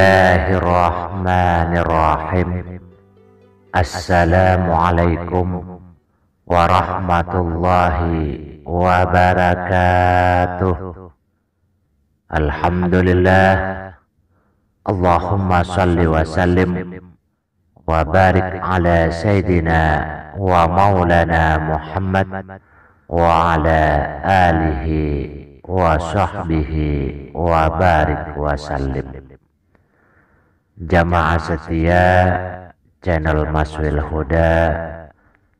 الله الرحمن الرحيم السلام عليكم ورحمة الله وبركاته الحمد لله اللهم صل وسلم وبارك على سيدنا ومولانا محمد وعلى آله وصحبه وبارك وسلم Jamaah setia channel Maswil Huda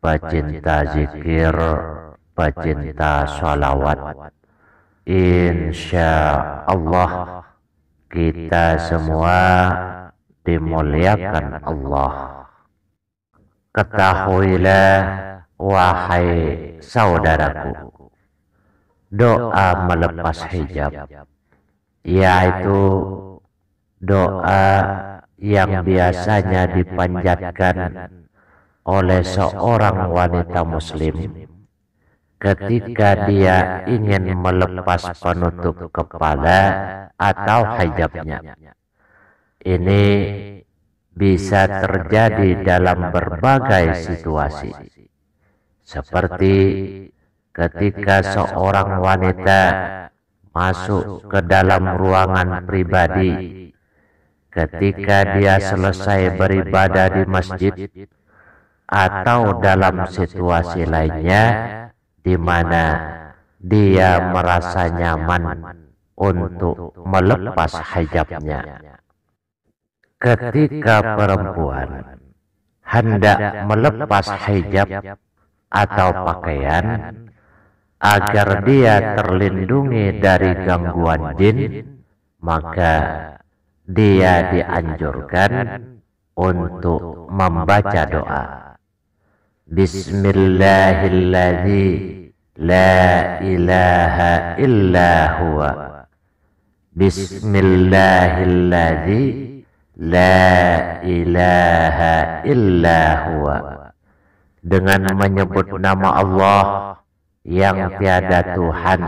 Pecinta zikir Pecinta sholawat Insya Allah Kita semua Dimuliakan Allah Ketahuilah Wahai saudaraku Doa melepas hijab Yaitu Doa yang biasanya dipanjatkan oleh seorang wanita muslim ketika dia ingin melepas penutup kepala atau hijabnya. Ini bisa terjadi dalam berbagai situasi, seperti ketika seorang wanita masuk ke dalam ruangan pribadi ketika dia selesai beribadah di masjid atau dalam situasi lainnya di mana dia merasa nyaman untuk melepas hijabnya. Ketika perempuan hendak melepas hijab atau pakaian agar dia terlindungi dari gangguan jin, maka dia dianjurkan untuk membaca doa. Bismillahilladzi la ilaha illa huwa. Bismillahilladzi la ilaha illa huwa. Dengan menyebut nama Allah yang tiada Tuhan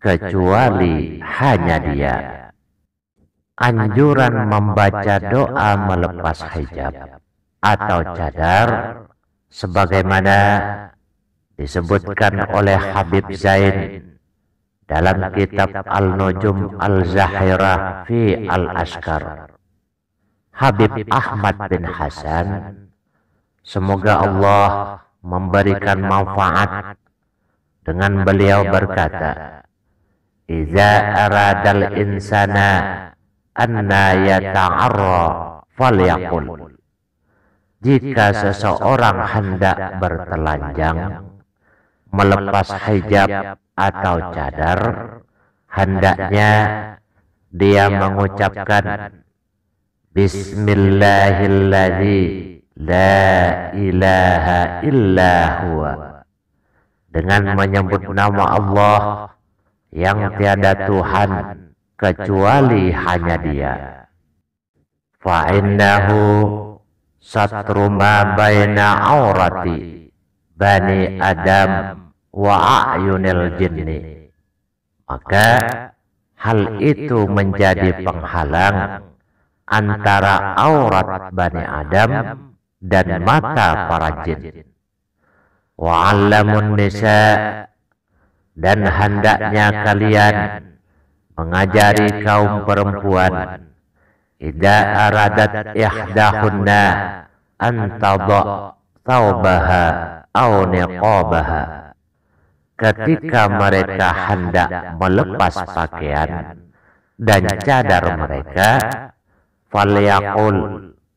kecuali hanya dia anjuran membaca doa melepas hijab atau cadar sebagaimana disebutkan oleh Habib Zain dalam kitab Al-Nujum Al-Zahirah fi Al-Askar Habib Ahmad bin Hasan semoga Allah memberikan manfaat dengan beliau berkata Iza aradal insana anna yata'arra falyakul. Jika seseorang hendak bertelanjang, melepas hijab atau cadar, hendaknya dia mengucapkan Bismillahilladzi La ilaha illa huwa Dengan menyebut nama Allah yang tiada Tuhan kecuali hanya dia. Fa'innahu satruma bayna baina aurati bani Adam wa a'yunil jinni. Maka hal itu menjadi penghalang antara aurat bani Adam dan mata para jin. Wa'allamun nisa dan hendaknya kalian mengajari kaum perempuan Ida aradat ihdahunna antada taubaha au niqabaha ketika mereka hendak melepas pakaian dan cadar mereka falyaqul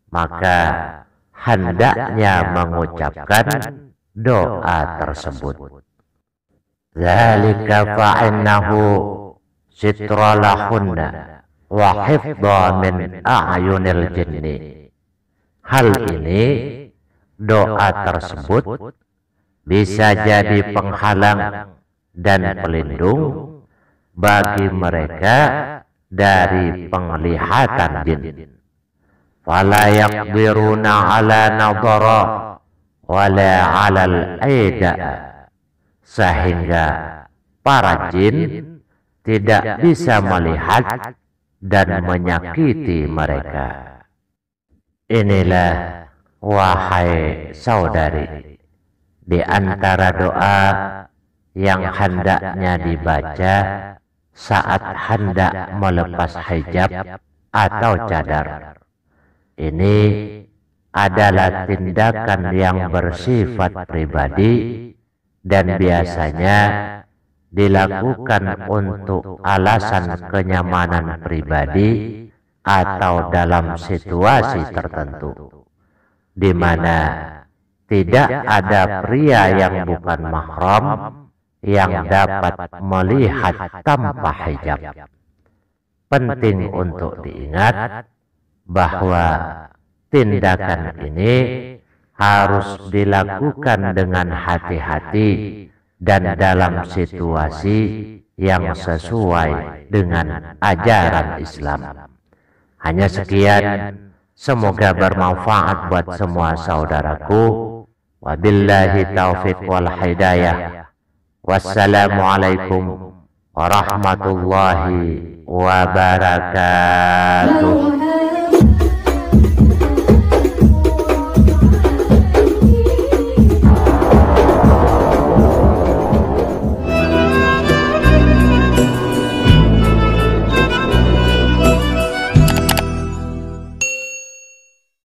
maka hendaknya mengucapkan doa tersebut zalika fa'innahu sitralahunna wa hifdha min a'yunil jinni. Hal ini doa tersebut bisa jadi penghalang dan pelindung bagi mereka dari penglihatan jin. Fala yaqdiruna ala nadara wala ala al Sehingga para jin tidak bisa melihat dan menyakiti mereka. Inilah wahai saudari di antara doa yang hendaknya dibaca saat hendak melepas hijab atau cadar. Ini adalah tindakan yang bersifat pribadi dan biasanya dilakukan untuk alasan kenyamanan pribadi atau dalam situasi tertentu di mana tidak ada pria yang bukan mahram yang dapat melihat tanpa hijab. Penting untuk diingat bahwa tindakan ini harus dilakukan dengan hati-hati dan dalam situasi yang sesuai dengan ajaran Islam. Hanya sekian, semoga bermanfaat buat semua saudaraku. Wabillahi taufiq wal hidayah. Wassalamualaikum warahmatullahi wabarakatuh.